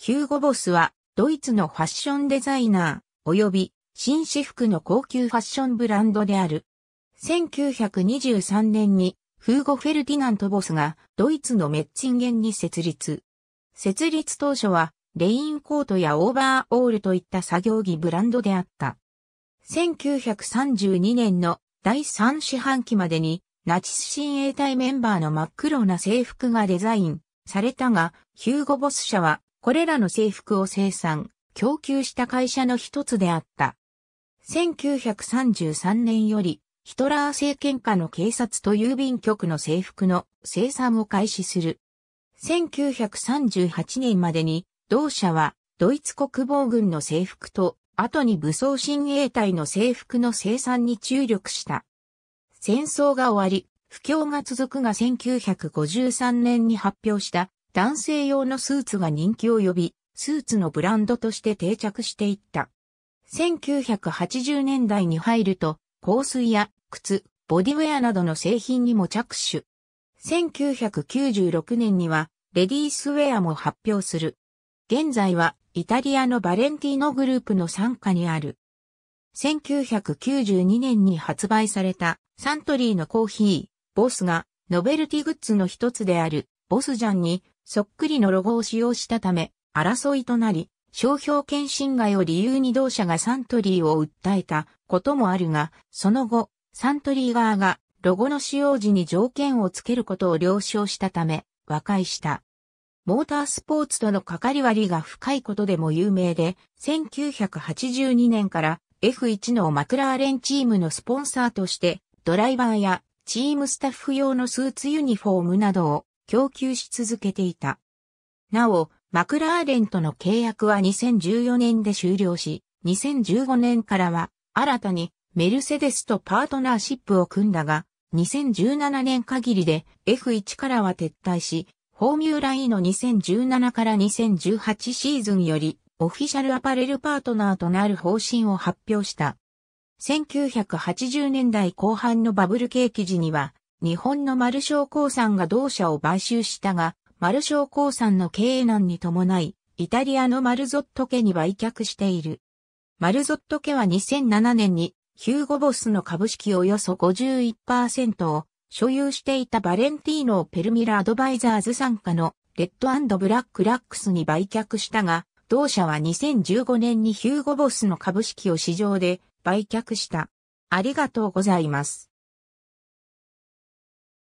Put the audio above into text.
ヒューゴ・ボスは、ドイツのファッションデザイナー、及び、紳士服の高級ファッションブランドである。1923年に、フーゴ・フェルディナント・ボスが、ドイツのメッツィンゲンに設立。設立当初は、レインコートやオーバーオールといった作業着ブランドであった。1932年の第3四半期までに、ナチス親衛隊メンバーの真っ黒な制服がデザインされたが、ヒューゴ・ボス社はこれらの制服を生産、供給した会社の一つであった。1933年より、ヒトラー政権下の警察と郵便局の制服の生産を開始する。1938年までに、同社は、ドイツ国防軍の制服と、後に武装親衛隊の制服の生産に注力した。戦争が終わり、不況が続くが1953年に発表した男性用のスーツが人気を呼び、スーツのブランドとして定着していった。1980年代に入ると、香水や靴、ボディウェアなどの製品にも着手。1996年には、レディースウェアも発表する。現在は、イタリアのバレンティーノグループの傘下にある。1992年に発売されたサントリーのコーヒー、ボスがノベルティグッズの一つであるボスジャンにそっくりのロゴを使用したため、争いとなり、商標権侵害を理由に同社がサントリーを訴えたこともあるが、その後、サントリー側がロゴの使用時に条件をつけることを了承したため、和解した。モータースポーツとの関わりが深いことでも有名で、1982年から F1 のマクラーレンチームのスポンサーとして、ドライバーやチームスタッフ用のスーツユニフォームなどを供給し続けていた。なお、マクラーレンとの契約は2014年で終了し、2015年からは新たにメルセデスとパートナーシップを組んだが、2017年限りで F1 からは撤退し、フォーミューラ E の2017から2018シーズンよりオフィシャルアパレルパートナーとなる方針を発表した。1980年代後半のバブル景気時には日本の丸商工産が同社を買収したが、丸商工産の経営難に伴い、イタリアのマルゾット家に売却している。マルゾット家は2007年にヒューゴボスの株式およそ51%を所有していたバレンティーノペルミラアドバイザーズ傘下のレッドブラックラックスに売却したが、同社は2015年にヒューゴボスの株式を市場で売却した。ありがとうございます。